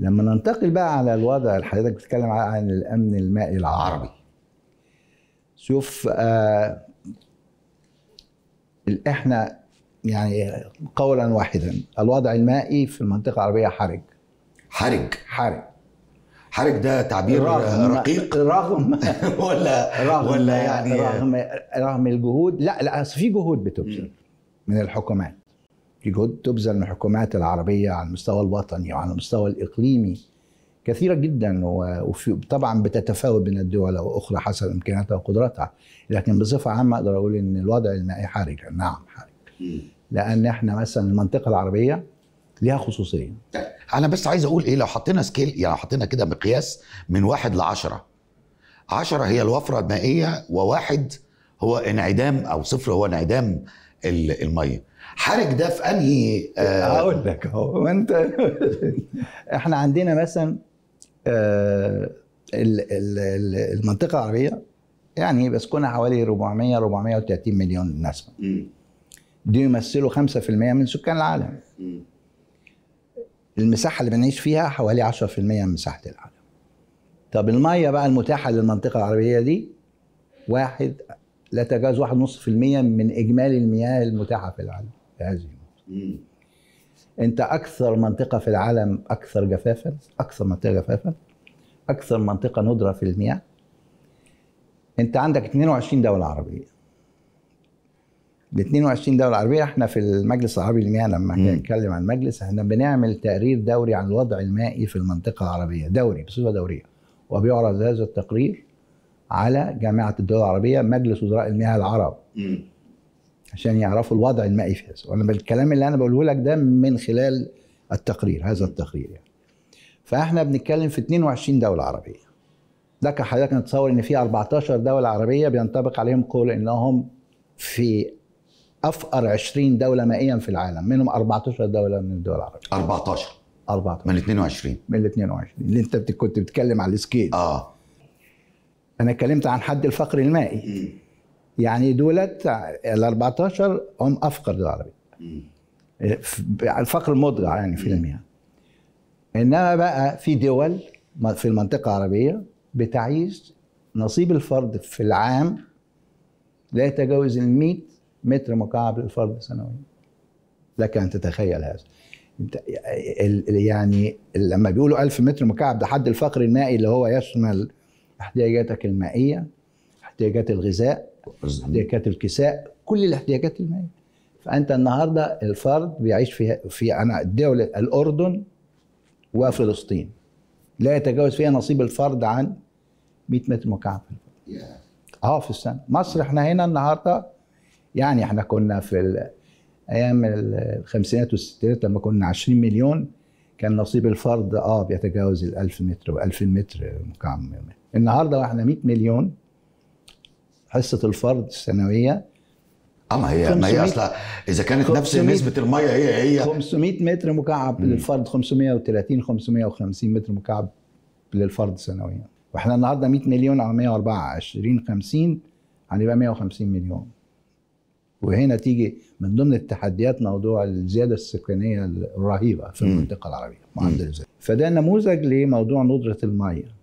لما ننتقل بقى على الوضع اللي حضرتك بتتكلم عن الامن المائي العربي شوف آه احنا يعني قولا واحدا الوضع المائي في المنطقه العربيه حرج حرج حرج حرج ده تعبير رغم رقيق رغم ولا رغم ولا يعني رغم رغم الجهود لا لا في جهود بتبذل من الحكومات جهود تبذل من الحكومات العربية على المستوى الوطني وعلى المستوى الإقليمي كثيرة جدا وطبعا بتتفاوت بين الدول أو أخرى حسب إمكاناتها وقدراتها لكن بصفة عامة أقدر أقول إن الوضع المائي حرج نعم حرج لأن إحنا مثلا المنطقة العربية ليها خصوصية أنا بس عايز أقول إيه لو حطينا سكيل يعني حطينا كده مقياس من واحد لعشرة عشرة هي الوفرة المائية وواحد هو انعدام أو صفر هو انعدام الميه حرج ده في انهي آه، هقول لك اهو انت احنا عندنا مثلا آه، المنطقه العربيه يعني بسكنها حوالي 400 430 مليون نسمه دي يمثلوا 5% من سكان العالم المساحه اللي بنعيش فيها حوالي 10% من مساحه العالم طب الميه بقى المتاحه للمنطقه العربيه دي واحد لا تجاوز 1.5% من اجمالي المياه المتاحه في العالم في هذه المنطقه. انت اكثر منطقه في العالم اكثر جفافا، اكثر منطقه جفافا، اكثر منطقه ندره في المياه. انت عندك 22 دوله عربيه. ال 22 دوله عربيه احنا في المجلس العربي للمياه لما نتكلم عن المجلس احنا بنعمل تقرير دوري عن الوضع المائي في المنطقه العربيه، دوري بصفه دوريه. وبيعرض هذا التقرير على جامعه الدول العربيه مجلس وزراء المياه العرب عشان يعرفوا الوضع المائي في هذا وانا بالكلام اللي انا بقوله لك ده من خلال التقرير هذا التقرير يعني فاحنا بنتكلم في 22 دوله عربيه ده حضرتك نتصور ان في 14 دوله عربيه بينطبق عليهم قول انهم في افقر 20 دوله مائيا في العالم منهم 14 دوله من الدول العربيه 14 14 من 22 من 22 اللي انت كنت بتتكلم على السكيل اه انا اتكلمت عن حد الفقر المائي يعني دولت ال 14 هم افقر العربي الفقر المدرع يعني في المياه انما بقى في دول في المنطقه العربيه بتعيش نصيب الفرد في العام لا يتجاوز ال 100 متر مكعب للفرد سنويا لك ان تتخيل هذا يعني لما بيقولوا 1000 متر مكعب ده حد الفقر المائي اللي هو يشمل احتياجاتك المائيه احتياجات الغذاء احتياجات الكساء كل الاحتياجات المائيه فانت النهارده الفرد بيعيش في في انا دوله الاردن وفلسطين لا يتجاوز فيها نصيب الفرد عن 100 متر مكعب اه في السنه مصر احنا هنا النهارده يعني احنا كنا في ايام الخمسينات والستينات لما كنا 20 مليون كان نصيب الفرد اه بيتجاوز ال 1000 متر و 2000 متر مكعب النهارده واحنا 100 مليون حصه الفرد السنويه اما آه، هي ما هي اصلا اذا كانت نفس نسبه الميه هي هي 500 متر مكعب للفرد 530 550 متر مكعب للفرد سنويا واحنا النهارده 100 مليون على 124 50 هنبقى 150 مليون وهنا تيجي من ضمن التحديات موضوع الزياده السكانيه الرهيبه في المنطقه العربيه معدل الزياده فده نموذج لموضوع ندره الميه